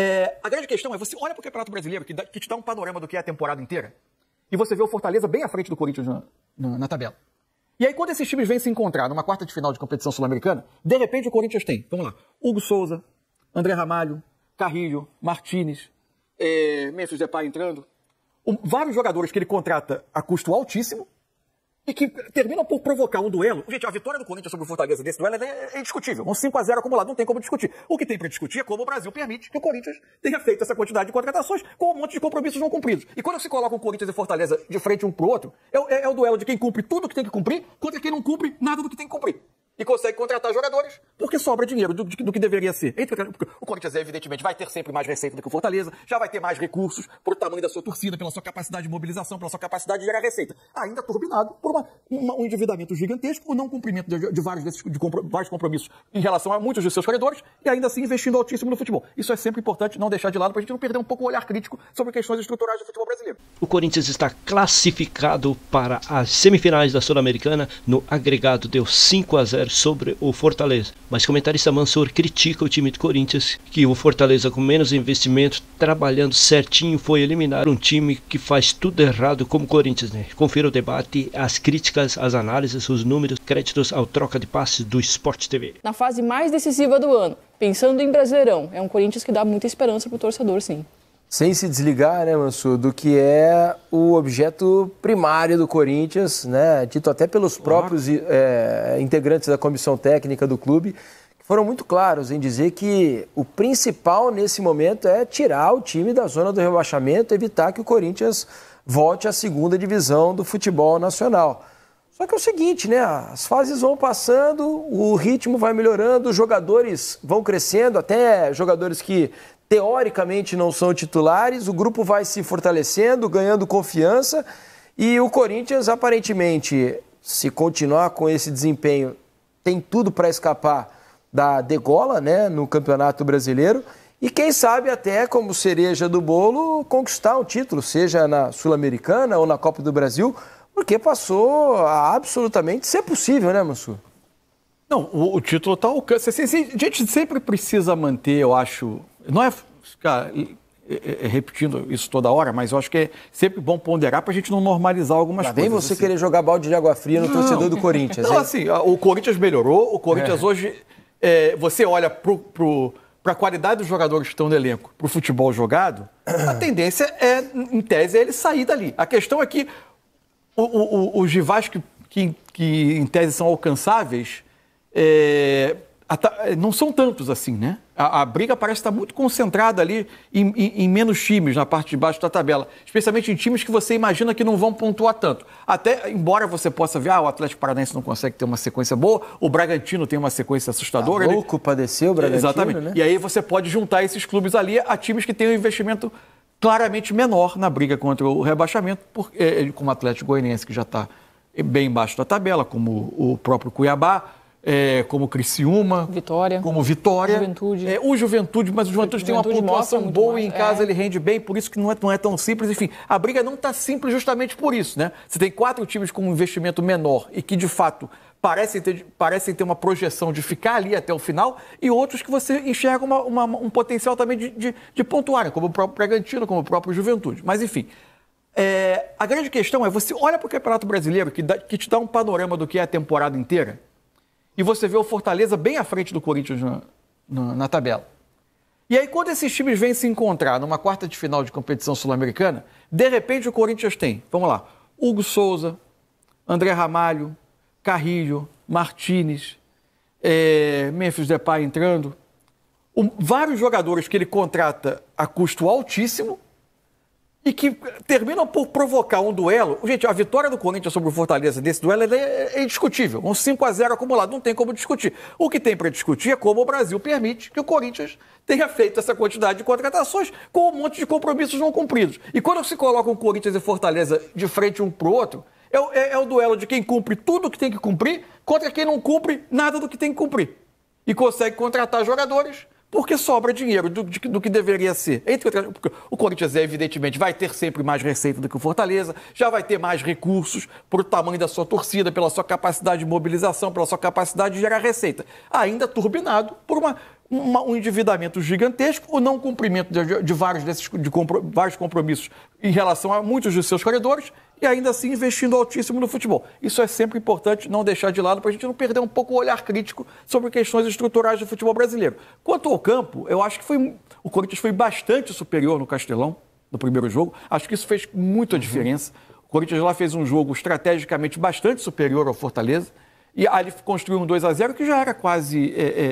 É, a grande questão é, você olha para o Campeonato Brasileiro, que, dá, que, te dá um panorama do que é a temporada inteira, e você vê o Fortaleza bem à frente do Corinthians na, na, na tabela. E aí, quando esses times vêm se encontrar numa quarta de final de competição sul-americana, de repente o Corinthians tem, vamos lá, Hugo Souza, André Ramalho, Carrilho, Martinez, é, Memphis Depay entrando, vários jogadores que ele contrata a custo altíssimo, e que terminam por provocar um duelo. Gente, a vitória do Corinthians sobre o Fortaleza nesse duelo é, é, é indiscutível. É um 5 a 0 acumulado, não tem como discutir. O que tem para discutir é como o Brasil permite que o Corinthians tenha feito essa quantidade de contratações com um monte de compromissos não cumpridos. E quando se coloca o Corinthians e Fortaleza de frente um pro outro, é, é, é o duelo de quem cumpre tudo o que tem que cumprir contra quem não cumpre nada do que tem que cumprir e consegue contratar jogadores porque sobra dinheiro do, do que deveria ser. O Corinthians, evidentemente, vai ter sempre mais receita do que o Fortaleza, já vai ter mais recursos por tamanho da sua torcida, pela sua capacidade de mobilização, pela sua capacidade de gerar receita. Ainda turbinado por uma, uma, um endividamento gigantesco, o não cumprimento de, de vários, desses, de compro, vários compromissos em relação a muitos de seus corredores e ainda assim investindo altíssimo no futebol. Isso é sempre importante não deixar de lado para a gente não perder um pouco o olhar crítico sobre questões estruturais do futebol brasileiro. O Corinthians está classificado para as semifinais da Sul-Americana. No agregado deu 5 a 0 sobre o Fortaleza, mas comentarista Mansor critica o time do Corinthians, que o Fortaleza com menos investimento, trabalhando certinho, foi eliminar um time que faz tudo errado como o Corinthians, né? Confira o debate, as críticas, as análises, os números, créditos ao troca de passes do Sport TV. Na fase mais decisiva do ano, pensando em Brasileirão, é um Corinthians que dá muita esperança pro torcedor, sim sem se desligar, né, Mansur, do que é o objeto primário do Corinthians, né, dito até pelos próprios uhum. é, integrantes da comissão técnica do clube, que foram muito claros em dizer que o principal nesse momento é tirar o time da zona do rebaixamento, evitar que o Corinthians volte à segunda divisão do futebol nacional. Só que é o seguinte, né? As fases vão passando, o ritmo vai melhorando, os jogadores vão crescendo, até jogadores que teoricamente não são titulares, o grupo vai se fortalecendo, ganhando confiança e o Corinthians aparentemente, se continuar com esse desempenho, tem tudo para escapar da degola, né, no Campeonato Brasileiro. E quem sabe até como cereja do bolo conquistar um título, seja na Sul-Americana ou na Copa do Brasil, porque passou a absolutamente ser possível, né, Mansur? Não, o, o título está ao alcance. A assim, assim, gente sempre precisa manter, eu acho. Não é. ficar é, é, é, repetindo isso toda hora, mas eu acho que é sempre bom ponderar para a gente não normalizar algumas Já coisas. Nem você assim. querer jogar balde de água fria no não. torcedor do Corinthians. Não, hein? assim, o Corinthians melhorou, o Corinthians é. hoje. É, você olha para a qualidade dos jogadores que estão no elenco, para o futebol jogado, a tendência é, em tese, é ele sair dali. A questão é que o, o, o, os rivais que, que, que, em tese, são alcançáveis é, é, não são tantos assim, né? A, a briga parece estar muito concentrada ali em, em, em, menos times na parte de baixo da tabela, especialmente em times que você imagina que não vão pontuar tanto. Até embora você possa ver, ah, o Atlético Paranaense não consegue ter uma sequência boa, o Bragantino tem uma sequência assustadora. Tá louco, ele... padeceu o é, Bragantino, Exatamente. Né? E aí você pode juntar esses clubes ali a times que têm um investimento claramente menor na briga contra o rebaixamento, porque, é, como o Atlético Goianiense que já está bem embaixo da tabela, como o próprio Cuiabá, é, como Criciúma, Vitória, como Vitória, Juventude. É, o Juventude, mas o Juventude, Juventude tem uma pontuação boa e em casa é. ele rende bem, por isso que não é, não é tão simples. Enfim, a briga não está simples justamente por isso, né? Você tem quatro times com um investimento menor e que, de fato, parecem ter, parecem ter uma projeção de ficar ali até o final, e outros que você enxerga uma, uma, um potencial também de, de, de pontuarem, né? como o próprio Bragantino, como o próprio Juventude. Mas, enfim, é, a grande questão é, você olha para o Campeonato Brasileiro, que, dá, que te dá um panorama do que é a temporada inteira, e você vê o Fortaleza bem à frente do Corinthians na, na, na tabela. E aí, quando esses times vêm se encontrar numa quarta de final de competição sul-americana, de repente o Corinthians tem, vamos lá, Hugo Souza, André Ramalho, Carrilho, Martinez, é, Memphis Depay entrando. vários jogadores que ele contrata a custo altíssimo e que terminam por provocar um duelo. Gente, a vitória do Corinthians sobre o Fortaleza nesse duelo é indiscutível. Um 5 a 0 acumulado, não tem como discutir. O que tem para discutir é como o Brasil permite que o Corinthians tenha feito essa quantidade de contratações com um monte de compromissos não cumpridos. E quando se colocam Corinthians e Fortaleza de frente um para o outro, é, é, é o duelo de quem cumpre tudo o que tem que cumprir contra quem não cumpre nada do que tem que cumprir. E consegue contratar jogadores porque sobra dinheiro do, de, do que deveria ser. Entre é outras, porque o Corinthians, é, evidentemente, vai ter sempre mais receita do que o Fortaleza, já vai ter mais recursos para o tamanho da sua torcida, pela sua capacidade de mobilização, pela sua capacidade de gerar receita. Ainda turbinado por uma, uma, um endividamento gigantesco, o não cumprimento de, de vários desses de compro, vários compromissos em relação a muitos dos seus corredores e ainda assim investindo altíssimo no futebol. Isso é sempre importante não deixar de lado para a gente não perder um pouco o olhar crítico sobre questões estruturais do futebol brasileiro. Quanto ao campo, eu acho que foi o Corinthians foi bastante superior no Castelão no primeiro jogo. Acho que isso fez muita uhum. diferença. O Corinthians lá fez um jogo estrategicamente bastante superior ao Fortaleza. E ali construiu um 2 a 0 que já era quase é, é,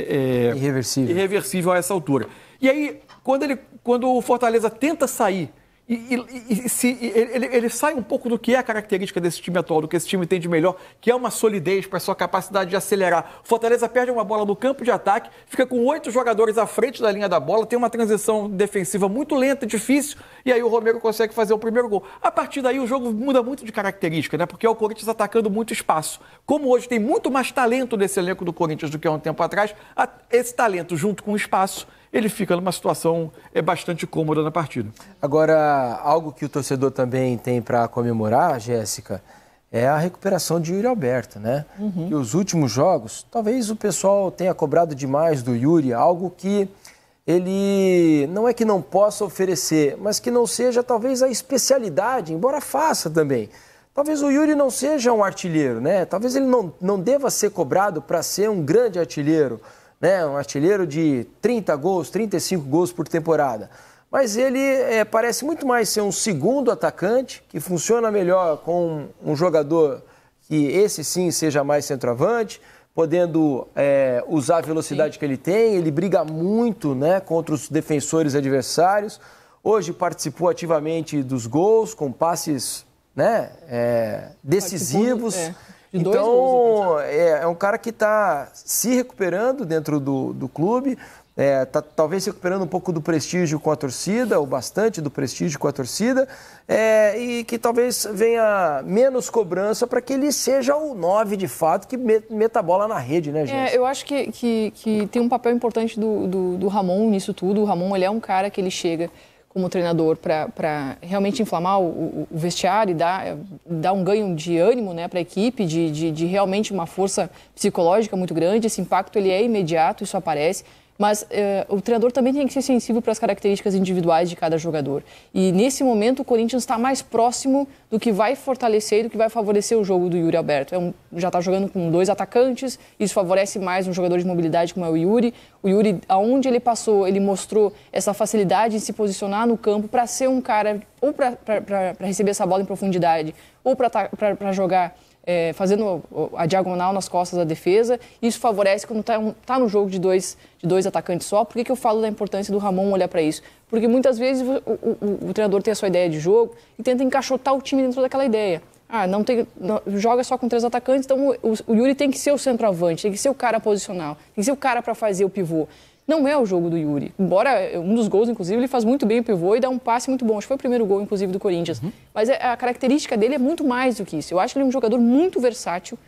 é, irreversível. irreversível a essa altura. E aí, quando, ele, quando o Fortaleza tenta sair e, e, e se, ele, ele, sai um pouco do que é a característica desse time atual, do que esse time tem de melhor, que é uma solidez para sua capacidade de acelerar. Fortaleza perde uma bola no campo de ataque, fica com oito jogadores à frente da linha da bola, tem uma transição defensiva muito lenta, difícil, e aí o Romero consegue fazer o primeiro gol. A partir daí o jogo muda muito de característica, né? Porque é o Corinthians atacando muito espaço. Como hoje tem muito mais talento nesse elenco do Corinthians do que há um tempo atrás, esse talento junto com o espaço ele fica numa situação é bastante cômoda na partida. Agora, algo que o torcedor também tem para comemorar, Jéssica, é a recuperação de Yuri Alberto, né? Uhum. E os últimos jogos, talvez o pessoal tenha cobrado demais do Yuri, algo que ele não é que não possa oferecer, mas que não seja talvez a especialidade, embora faça também. Talvez o Yuri não seja um artilheiro, né? Talvez ele não, não deva ser cobrado para ser um grande artilheiro, né, um artilheiro de 30 gols, 35 gols por temporada. Mas ele é, parece muito mais ser um segundo atacante, que funciona melhor com um jogador que esse sim seja mais centroavante, podendo é, usar a velocidade sim. que ele tem. Ele briga muito né, contra os defensores adversários. Hoje participou ativamente dos gols, com passes né, é, decisivos. É. E então, é, é, um cara que está se recuperando dentro do, do clube, está é, talvez se recuperando um pouco do prestígio com a torcida, ou bastante do prestígio com a torcida, é, e que talvez venha menos cobrança para que ele seja o 9 de fato, que meta a bola na rede, né, gente? É, eu acho que, que, que, tem um papel importante do, do, do Ramon nisso tudo. O Ramon ele é um cara que ele chega como treinador para realmente inflamar o, o, vestiário e dar, dar um ganho de ânimo né, para a equipe, de, de, de realmente uma força psicológica muito grande. Esse impacto ele é imediato, isso aparece. Mas é, o treinador também tem que ser sensível para as características individuais de cada jogador. E nesse momento o Corinthians está mais próximo do que vai fortalecer e do que vai favorecer o jogo do Yuri Alberto. É um, já está jogando com dois atacantes, isso favorece mais um jogador de mobilidade como é o Yuri. O Yuri, aonde ele passou, ele mostrou essa facilidade em se posicionar no campo para ser um cara ou para receber essa bola em profundidade ou para tá, jogar é, fazendo a diagonal nas costas da defesa. Isso favorece quando está um, tá no jogo de dois, de dois atacantes só. Por que, que eu falo da importância do Ramon olhar para isso? Porque muitas vezes o, o, o, treinador tem a sua ideia de jogo e tenta encaixotar o time dentro daquela ideia. Ah, não tem, não, joga só com três atacantes, então o, o Yuri tem que ser o centroavante, tem que ser o cara posicional, tem que ser o cara para fazer o pivô não é o jogo do Yuri. Embora eh, um dos gols, inclusive, ele faz muito bem o pivô e dá um passe muito bom. Acho que foi o primeiro gol, inclusive, do Corinthians. Uhum. Mas eh, a característica dele é muito mais do que isso. Eu acho que ele é um jogador muito versátil,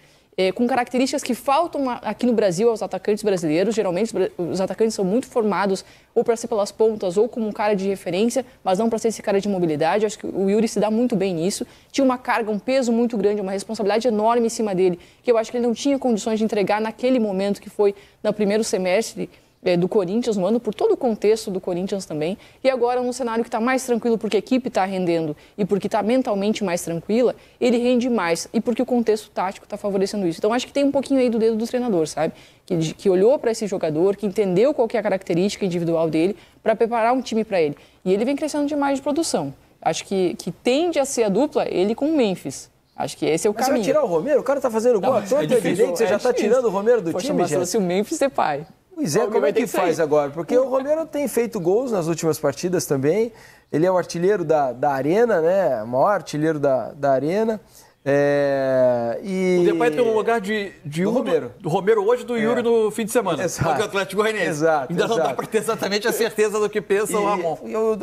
é, com características que faltam aqui no Brasil aos atacantes brasileiros. Geralmente, os atacantes são muito formados ou para ser pelas pontas ou como um cara de referência, mas não para ser esse cara de mobilidade. Acho que o Yuri se dá muito bem nisso. Tinha uma carga, um peso muito grande, uma responsabilidade enorme em cima dele, que eu acho que ele não tinha condições de entregar naquele momento que foi no primeiro semestre é, do Corinthians no ano, por todo o contexto do Corinthians também. E agora, num cenário que está mais tranquilo, porque a equipe está rendendo e porque está mentalmente mais tranquila, ele rende mais e porque o contexto tático está favorecendo isso. Então, acho que tem um pouquinho aí do dedo do treinador, sabe? Que, que olhou para esse jogador, que entendeu qual que é a característica individual dele, para preparar um time para ele. E ele vem crescendo demais de produção. Acho que, que tende a ser a dupla ele com o Memphis. Acho que esse é o Mas caminho. Você vai tirar o Romero? O cara tá fazendo gol à torta, é evidente. Você é já tá difícil. tirando o Romero do Poxa, time, já. se o Memphis é pai. Pois é, como é que, que faz agora? Porque o Romero tem feito gols nas últimas partidas também. Ele é o artilheiro da, da Arena, né? O maior artilheiro da, da Arena. É, e... O Depay tem um lugar de, de do um, Romero. Do, Romero hoje, do Yuri é. no fim de semana. Exato. O Atlético Goianiense. Exato, Ainda exato. não dá para ter exatamente a certeza do que pensa e, o Ramon.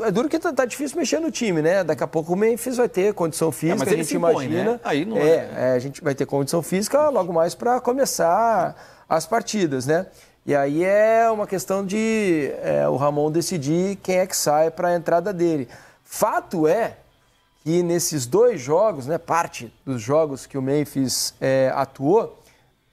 é duro que tá, tá, difícil mexer no time, né? Daqui a pouco o Memphis vai ter condição física, é, mas a gente impõe, né? imagina. Né? Aí não é, é, é, A gente vai ter condição física logo mais para começar as partidas, né? E aí é uma questão de é, o Ramon decidir quem é que sai para a entrada dele. Fato é que nesses dois jogos, né, parte dos jogos que o Memphis é, atuou,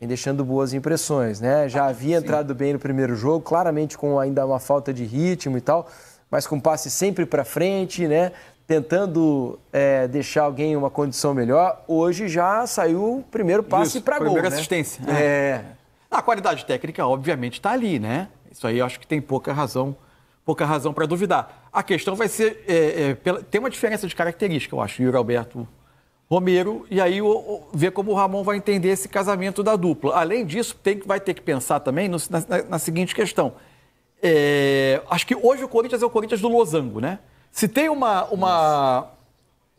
vem deixando boas impressões, né? Já ah, havia sim. entrado bem no primeiro jogo, claramente com ainda uma falta de ritmo e tal, mas com passe sempre para frente, né? tentando é, deixar alguém em uma condição melhor, hoje já saiu o primeiro passe para gol. Primeira né? assistência. É. é. A qualidade técnica, obviamente, está ali, né? Isso aí eu acho que tem pouca razão pouca razão para duvidar. A questão vai ser. É, é, pela... tem uma diferença de característica, eu acho, Yuri Alberto Romero, e aí o, o, ver como o Ramon vai entender esse casamento da dupla. Além disso, tem, vai ter que pensar também no, na, na, seguinte questão. É, acho que hoje o Corinthians é o Corinthians do losango, né? Se tem uma, uma,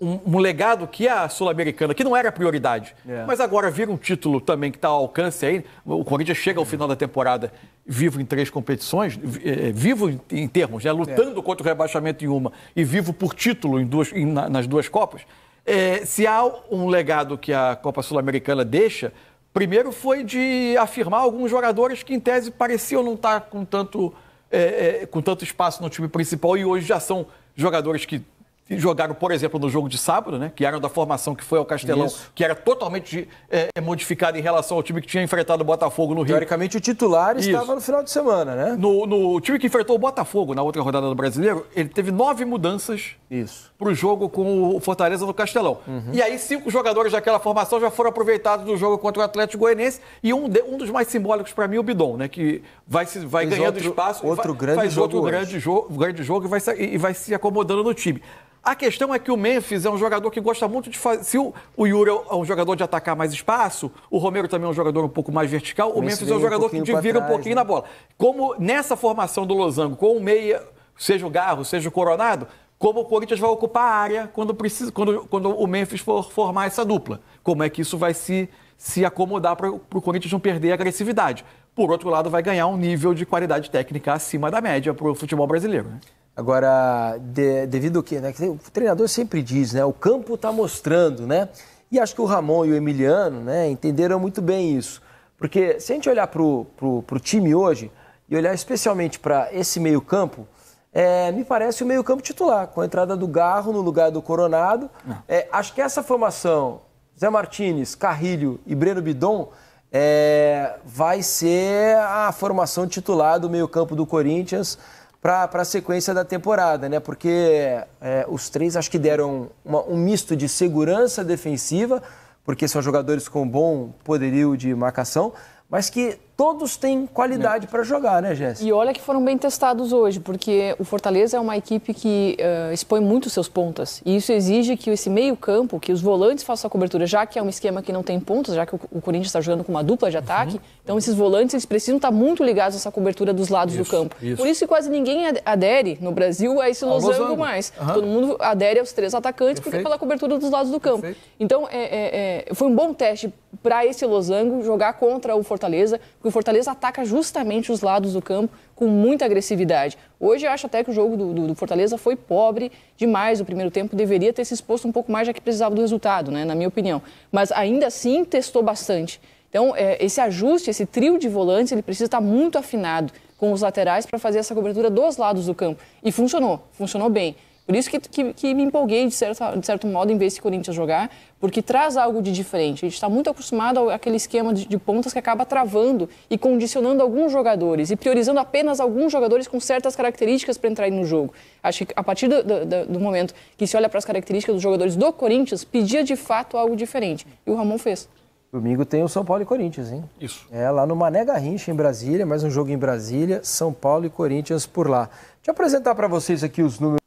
um, um legado que a Sul-Americana, que não era prioridade, é. mas agora vira um título também que está ao alcance aí. O Corinthians chega ao final da temporada vivo em três competições, é, vivo em, em termos, né, lutando é. contra o rebaixamento em uma e vivo por título em duas, em, nas duas Copas. É, se há um legado que a Copa Sul-Americana deixa, primeiro foi de afirmar alguns jogadores que, em tese, pareciam não estar tá com tanto, é, é, com tanto espaço no time principal e hoje já são jogadores que jogaram, por exemplo, no jogo de sábado, né? Que eram da formação que foi ao Castelão, Isso. que era totalmente é, eh, eh, modificada em relação ao time que tinha enfrentado o Botafogo no Rio. Teoricamente, o titular Isso. estava no final de semana, né? No, no time que enfrentou o Botafogo na outra rodada do Brasileiro, ele teve nove mudanças para o jogo com o Fortaleza no Castelão. Uhum. E aí, cinco jogadores daquela formação já foram aproveitados do jogo contra o Atlético Goianiense e um, de, um dos mais simbólicos para mim, é o Bidon, né? Que vai, se, vai ganhando outro, espaço, outro vai, grande faz jogo outro grande, jo grande jogo e vai, e vai se acomodando no time. A questão é que o Memphis é um jogador que gosta muito de fazer. Se o, Yuri é um jogador de atacar mais espaço, o Romero também é um jogador um pouco mais vertical, o, o Memphis, é um jogador um que divide um pouquinho né? na bola. Como nessa formação do Losango, com o meia, seja o Garro, seja o Coronado, como o Corinthians vai ocupar a área quando, precisa, quando, quando o Memphis for formar essa dupla. Como é que isso vai se, se acomodar para o Corinthians não perder a agressividade. Por outro lado, vai ganhar um nível de qualidade técnica acima da média para o futebol brasileiro. Né? Agora, de, devido ao quê? Né? O treinador sempre diz, né? O campo está mostrando, né? E acho que o Ramon e o Emiliano né, entenderam muito bem isso. Porque se a gente olhar para o time hoje e olhar especialmente para esse meio-campo, é, me parece o meio-campo titular, com a entrada do Garro no lugar do Coronado. É, acho que essa formação, Zé Martinez, Carrilho e Breno Bidon, é, vai ser a formação titular do meio-campo do Corinthians para a sequência da temporada, né? Porque é, os três acho que deram uma, um misto de segurança defensiva, porque são jogadores com bom poderio de marcação, mas que todos têm qualidade é. para jogar, né, Jéssica? E olha que foram bem testados hoje, porque o Fortaleza é uma equipe que uh, expõe muito seus pontas. E isso exige que esse meio-campo, que os volantes façam a cobertura, já que é um esquema que não tem pontas, já que o, o Corinthians está jogando com uma dupla de ataque. Uhum. Então, esses volantes eles precisam estar tá muito ligados a essa cobertura dos lados isso, do campo. Isso. Por isso que quase ninguém adere no Brasil a esse losango, losango. mais. Uhum. Todo mundo adere aos três atacantes Perfeito. porque é pela cobertura dos lados do campo. Perfeito. Então, é, é, é foi um bom teste para esse losango jogar contra o Fortaleza que o Fortaleza ataca justamente os lados do campo com muita agressividade. Hoje eu acho até que o jogo do, do, do Fortaleza foi pobre demais. O primeiro tempo deveria ter se exposto um pouco mais, já que precisava do resultado, né, na minha opinião. Mas ainda assim testou bastante. Então, é, esse ajuste, esse trio de volantes, ele precisa estar muito afinado com os laterais para fazer essa cobertura dos lados do campo. E funcionou, funcionou bem. Por isso que, que, que me empolguei, de certo, de certo modo, em ver esse Corinthians jogar, porque traz algo de diferente. A gente está muito acostumado ao, àquele esquema de, de, pontas que acaba travando e condicionando alguns jogadores e priorizando apenas alguns jogadores com certas características para entrar no jogo. Acho que a partir do, do, do momento que se olha para as características dos jogadores do Corinthians, pedia de fato algo diferente. E o Ramon fez. Domingo tem o São Paulo e Corinthians, hein? Isso. É lá no Mané Garrincha, em Brasília, mais um jogo em Brasília, São Paulo e Corinthians por lá. Deixa eu apresentar para vocês aqui os números.